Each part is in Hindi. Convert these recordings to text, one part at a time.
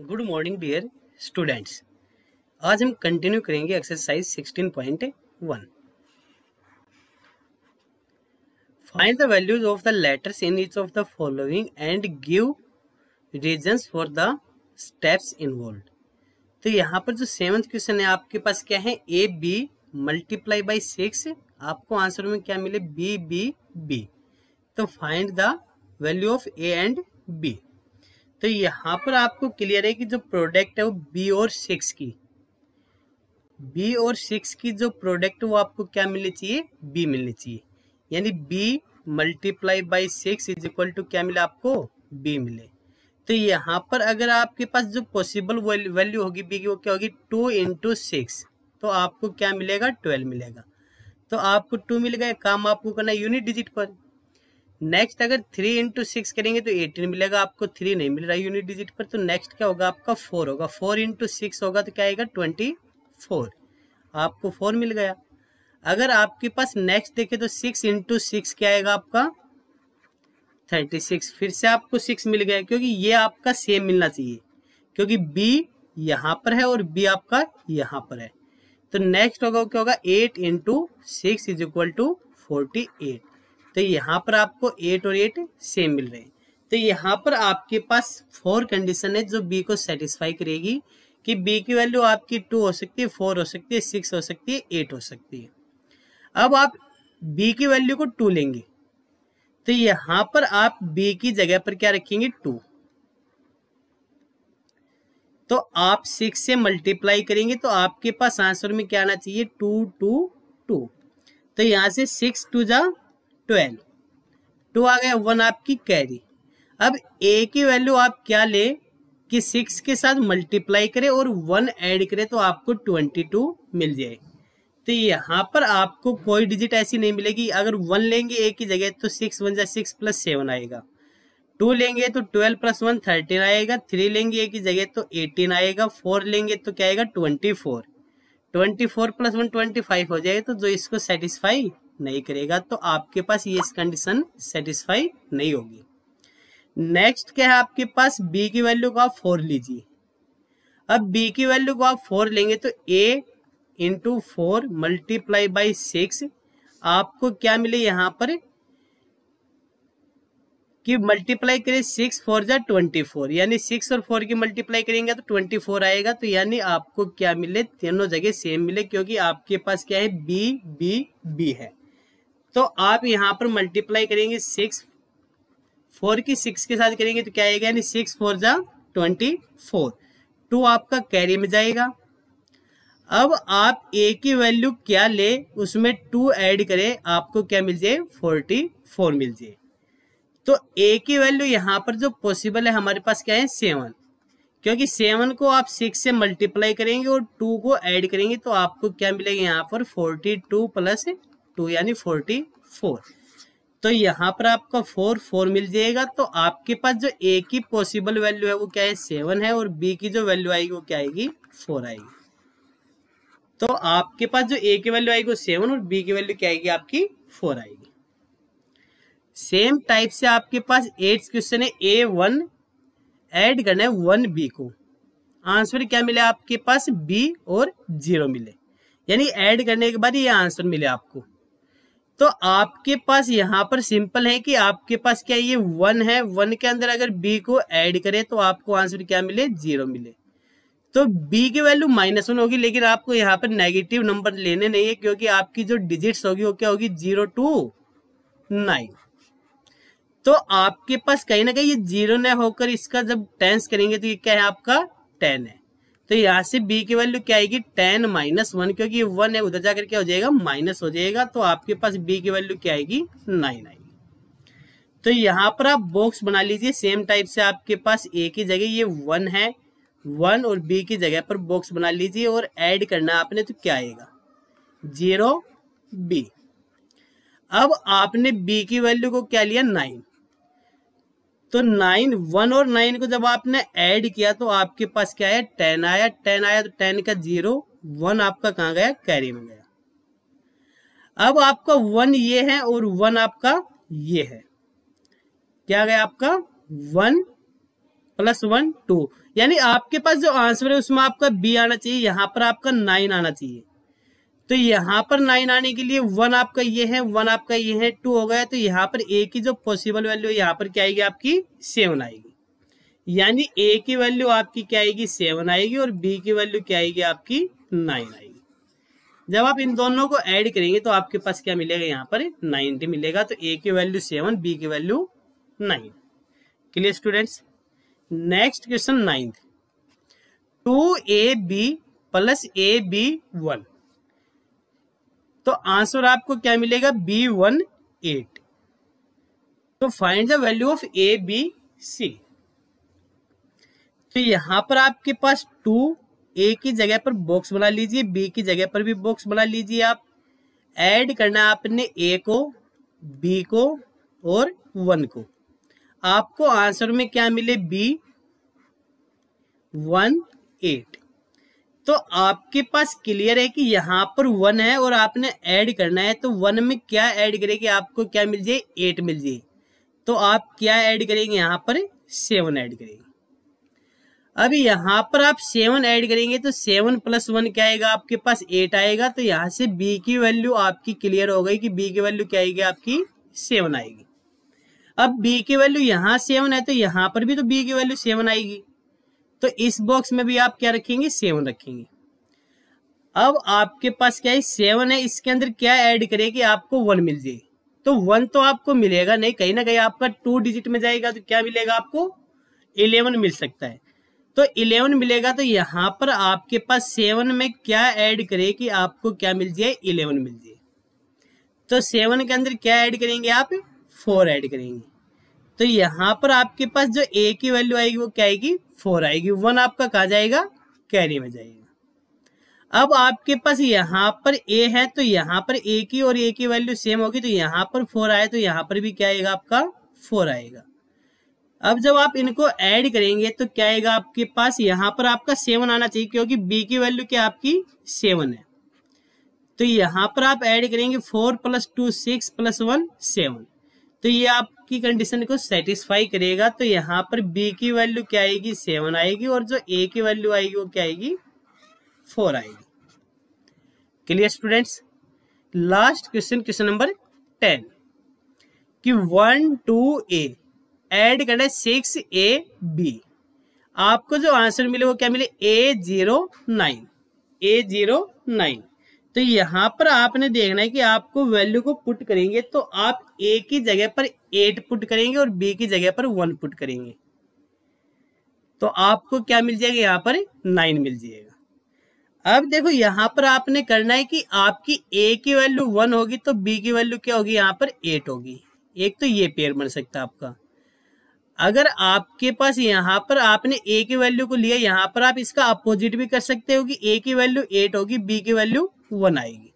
गुड मॉर्निंग डियर स्टूडेंट्स आज हम कंटिन्यू करेंगे exercise 16.1 find the values of the letters in each of the following and give reasons for the steps involve तो यहाँ पर जो सेवंथ क्वेश्चन है आपके पास क्या है A B multiply by six आपको आंसर में क्या मिले बी बी बी तो find the value of A and B तो यहाँ पर आपको क्लियर है कि जो प्रोडक्ट है वो बी और सिक्स की बी और सिक्स की जो प्रोडक्ट वो आपको क्या मिलनी चाहिए बी मिलनी चाहिए यानी B multiply by six is equal to क्या मिले आपको बी मिले तो यहाँ पर अगर आपके पास जो पॉसिबल वैल्यू होगी बी की वो क्या होगी टू इंटू सिक्स तो आपको क्या मिलेगा ट्वेल्व मिलेगा तो आपको टू मिल काम आपको करना यूनिट डिजिट पर नेक्स्ट अगर थ्री इंटू सिक्स करेंगे तो एटीन मिलेगा आपको थ्री नहीं मिल रहा है यूनिट डिजिट पर तो नेक्स्ट क्या होगा आपका फोर होगा फोर इंटू सिक्स होगा तो क्या आएगा ट्वेंटी फोर आपको फोर मिल गया अगर आपके पास नेक्स्ट देखे तो सिक्स इंटू सिक्स क्या आएगा आपका थर्टी सिक्स फिर से आपको सिक्स मिल गया क्योंकि ये आपका सेम मिलना चाहिए क्योंकि बी यहाँ पर है और बी आपका यहाँ पर है तो नेक्स्ट होगा क्या होगा eight into six is equal to forty eight तो यहाँ पर आपको एट और एट सेम मिल रहे हैं तो यहाँ पर आपके पास फोर कंडीशन है जो बी को सेटिस्फाई करेगी कि बी की वैल्यू आपकी टू हो सकती है फोर हो सकती है सिक्स हो सकती है एट हो सकती है अब आप बी की वैल्यू को टू लेंगे तो यहाँ पर आप बी की जगह पर क्या रखेंगे टू तो आप सिक्स से मल्टीप्लाई करेंगे तो आपके पास आंसर में क्या आना चाहिए टू टू टू तो यहाँ से सिक्स टू जा ट्वेल्व टू आ गया वन आपकी कैरी अब ए की वैल्यू आप क्या ले कि सिक्स के साथ मल्टीप्लाई करें और वन ऐड करें तो आपको ट्वेंटी टू मिल जाएगी तो यहाँ पर आपको कोई डिजिट ऐसी नहीं मिलेगी अगर वन लेंगे एक ही जगह तो सिक्स वन जाए सिक्स प्लस सेवन आएगा टू लेंगे तो ट्वेल्व प्लस वन थर्टीन आएगा थ्री लेंगे एक ही जगह तो एटीन आएगा फोर लेंगे तो क्या आएगा twenty four twenty four plus one twenty five हो जाएगा तो जो इसको सेटिस्फाई नहीं करेगा तो आपके पास ये कंडीशन सेटिस्फाई नहीं होगी नेक्स्ट क्या है आपके पास बी की वैल्यू को आप फोर लीजिए अब बी की वैल्यू को आप फोर लेंगे तो A into four multiply by six आपको क्या मिले यहां पर कि मल्टीप्लाई करें सिक्स फोर जा ट्वेंटी फोर यानी सिक्स और फोर की मल्टीप्लाई करेंगे तो ट्वेंटी फोर आएगा तो यानी आपको क्या मिले तीनों जगह सेम मिले क्योंकि आपके पास क्या है बी बी बी है तो आप यहाँ पर मल्टीप्लाई करेंगे सिक्स फोर की सिक्स के साथ करेंगे तो क्या आएगा यानी सिक्स फोर जा ट्वेंटी फोर टू आपका कैरी में जाएगा अब आप ए की वैल्यू क्या ले उसमें टू ऐड करें आपको क्या मिल जाए फोर्टी फोर मिल जाए तो ए की वैल्यू यहाँ पर जो पॉसिबल है हमारे पास क्या है सेवन क्योंकि सेवन को आप सिक्स से मल्टीप्लाई करेंगे और टू को ऐड करेंगे तो आपको क्या मिलेगा यहाँ पर फोर्टी टू प्लस टू यानी फोर्टी फोर तो यहाँ पर आपको फोर फोर मिल जाएगा तो आपके पास जो ए की पॉसिबल वैल्यू है वो क्या है सेवन है और बी की जो वैल्यू आएगी वो क्या आएगी फोर आएगी तो आपके पास जो ए की वैल्यू आएगी वो सेवन और बी की वैल्यू क्या आएगी आपकी फोर आएगी सेम टाइप से आपके पास एट क्वेश्चन है ए वन एड करना है वन बी को आंसर क्या मिले आपके पास बी और जीरो मिले यानी एड करने के बाद ये आंसर मिले आपको तो आपके पास यहाँ पर सिंपल है कि आपके पास क्या ये वन है वन के अंदर अगर बी को ऐड करें तो आपको आंसर क्या मिले जीरो मिले तो बी की वैल्यू माइनस वन होगी लेकिन आपको यहाँ पर नेगेटिव नंबर लेने नहीं है क्योंकि आपकी जो डिजिट्स होगी वो क्या होगी जीरो टू नाइन तो आपके पास कहीं ना कहीं ये जीरो न होकर इसका जब टेंस करेंगे तो ये क्या है आपका टेन है तो यहाँ से बी की वैल्यू क्या आएगी टेन माइनस वन क्योंकि वन है उधर जाकर क्या हो जाएगा माइनस हो जाएगा तो आपके पास बी की वैल्यू क्या आएगी नाइन आएगी तो यहाँ पर आप बॉक्स बना लीजिए सेम टाइप से आपके पास ए की जगह ये वन है वन और बी की जगह पर बॉक्स बना लीजिए और एड करना आपने तो क्या आएगा जीरो बी अब आपने बी की वैल्यू को क्या लिया नाइन तो नाइन वन और नाइन को जब आपने ऐड किया तो आपके पास क्या आया टेन आया टेन आया तो टेन का जीरो वन आपका कहाँ गया कैरी में गया अब आपका वन ये है और वन आपका ये है क्या गया आपका वन प्लस वन टू यानी आपके पास जो आंसर है उसमें आपका बी आना चाहिए यहां पर आपका नाइन आना चाहिए तो यहाँ पर नाइन आने के लिए वन आपका ये है वन आपका ये है टू हो गया तो यहाँ पर ए की जो पॉसिबल वैल्यू है यहाँ पर क्या आएगी आपकी सेवन आएगी यानी ए की वैल्यू आपकी क्या आएगी सेवन आएगी और बी की वैल्यू क्या आएगी आपकी नाइन आएगी जब आप इन दोनों को ऐड करेंगे तो आपके पास क्या मिलेगा यहाँ पर नाइनटी मिलेगा तो ए की वैल्यू सेवन बी की value nine clear students next question ninth two A B plus A B one तो आंसर आपको क्या मिलेगा बी वन एट तो find the value of A B C तो यहां पर आपके पास टू ए की जगह पर बॉक्स बना लीजिए बी की जगह पर भी बॉक्स बना लीजिए आप ऐड करना आपने ए को बी को और वन को आपको आंसर में क्या मिले बी वन एट तो आपके पास क्लियर है कि यहाँ पर वन है और आपने ऐड करना है तो वन में क्या ऐड करेगी आपको क्या मिल जाए एट मिल जाए तो आप क्या ऐड करेंगे यहाँ पर सेवन ऐड करेंगे अब यहाँ पर आप सेवन ऐड करेंगे तो सेवन प्लस वन क्या आएगा आपके पास एट आएगा तो यहाँ से बी की वैल्यू आपकी क्लियर हो गई कि बी की वैल्यू क्या आएगी आपकी सेवन आएगी अब बी की वैल्यू यहाँ सेवन है तो यहाँ पर भी तो बी की वैल्यू सेवन आएगी तो इस बॉक्स में भी आप क्या रखेंगे सेवन रखेंगे अब आपके पास क्या है सेवन है इसके अंदर क्या ऐड करें कि आपको वन मिल जाए तो वन तो आपको मिलेगा नहीं कहीं ना कहीं आपका टू डिजिट में जाएगा तो क्या मिलेगा आपको इलेवन मिल सकता है तो इलेवन मिलेगा तो यहां पर आपके पास सेवन में क्या ऐड करें कि आपको क्या मिल जाए इलेवन मिल जाए तो सेवन के अंदर क्या ऐड करेंगे आप फोर ऐड करेंगे तो यहाँ पर आपके पास जो ए की वैल्यू आएगी वो क्या आएगी फोर आएगी वन आपका कहा जाएगा कैरी में जाएगा अब आपके पास यहाँ पर ए है तो यहाँ पर ए की और ए की वैल्यू सेम होगी तो यहाँ पर फोर आए तो यहाँ पर भी क्या आएगा आपका फोर आएगा अब जब आप इनको ऐड करेंगे तो क्या आएगा आपके पास यहाँ पर आपका सेवन आना चाहिए क्योंकि बी की वैल्यू क्या आपकी सेवन है तो यहाँ पर आप ऐड करेंगे four plus two six plus one seven तो ये आप की कंडीशन को सेटिस्फाई करेगा तो यहाँ पर बी की वैल्यू क्या आएगी सेवन आएगी और जो ए की वैल्यू आएगी वो क्या आएगी फोर आएगी clear students last question question number ten कि वन टू ए एड करना है सिक्स ए बी आपको जो आंसर मिले वो क्या मिले A zero nine A zero nine तो यहाँ पर आपने देखना है कि आपको वैल्यू को पुट करेंगे तो आप ए की जगह पर एट पुट करेंगे और बी की जगह पर वन पुट करेंगे तो आपको क्या मिल जाएगा यहाँ पर नाइन मिल जाएगा अब देखो यहाँ पर आपने करना है कि आपकी ए की वैल्यू वन होगी तो बी की वैल्यू क्या होगी यहाँ पर एट होगी एक तो ये पेयर बन सकता है आपका अगर आपके पास यहाँ पर आपने ए की वैल्यू को लिया यहाँ पर आप इसका अपोजिट भी कर सकते हो कि ए की वैल्यू एट होगी बी की वैल्यू वन आएगी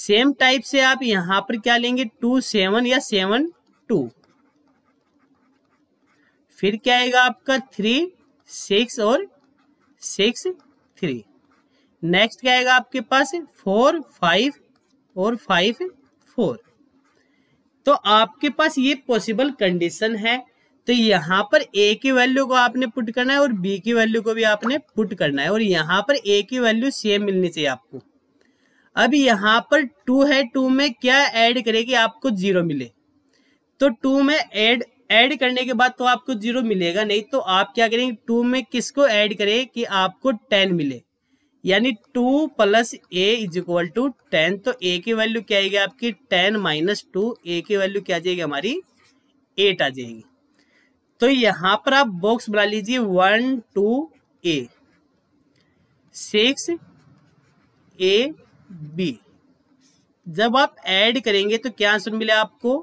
सेम टाइप से आप यहां पर क्या लेंगे टू सेवन या सेवन टू फिर क्या आएगा आपका थ्री सिक्स और सिक्स थ्री नेक्स्ट क्या आएगा आपके पास फोर फाइव और फाइव फोर तो आपके पास ये पॉसिबल कंडीशन है तो यहां पर ए की वैल्यू को आपने पुट करना है और बी की वैल्यू को भी आपने पुट करना है और यहां पर ए की वैल्यू सेम मिलनी चाहिए आपको अब यहाँ पर टू है टू में क्या ऐड करेगी आपको जीरो मिले तो टू में ऐड ऐड करने के बाद तो आपको जीरो मिलेगा नहीं तो आप क्या करेंगे टू में किसको ऐड करें कि आपको टेन मिले यानी two plus A is equal to ten तो ए की वैल्यू क्या आएगी आपकी टेन माइनस टू ए की वैल्यू क्या आ जाएगी हमारी एट आ जाएगी तो यहां पर आप बॉक्स बना लीजिए one two A six A B जब आप ऐड करेंगे तो क्या आंसर मिला आपको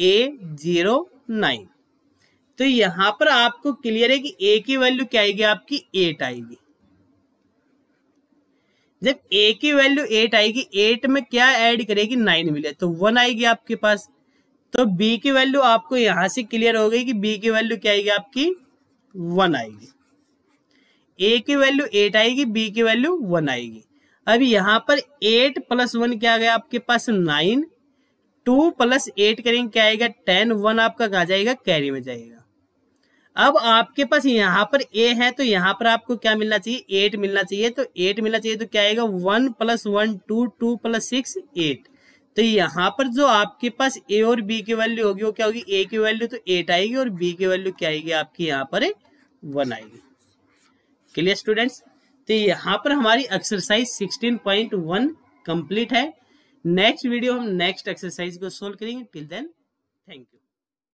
ए जीरो नाइन तो यहां पर आपको क्लियर है कि ए की वैल्यू क्या आएगी आपकी एट आएगी जब ए की वैल्यू एट आएगी एट में क्या ऐड करेगी नाइन मिले तो वन आएगी आपके पास तो बी की वैल्यू आपको यहां से क्लियर हो गई कि बी की वैल्यू क्या आएगी आपकी वन आएगी ए की वैल्यू एट आएगी बी की वैल्यू वन आएगी अब यहां पर एट प्लस वन क्या आ गया आपके पास नाइन टू प्लस एट करेंगे क्या आएगा टेन वन आपका कहा जाएगा कैरी में जाएगा अब आपके पास यहाँ पर ए है तो यहाँ पर आपको क्या मिलना चाहिए एट मिलना चाहिए तो एट मिलना चाहिए तो क्या आएगा one plus one two two plus six eight तो यहाँ पर जो आपके पास ए और बी की वैल्यू होगी वो क्या होगी ए की वैल्यू तो एट आएगी और बी की वैल्यू क्या आएगी आपकी यहाँ पर वन आएगी क्लियर स्टूडेंट्स तो यहाँ पर हमारी एक्सरसाइज 16.1 कंप्लीट है नेक्स्ट वीडियो हम नेक्स्ट एक्सरसाइज को सोल्व करेंगे टिल देन थैंक यू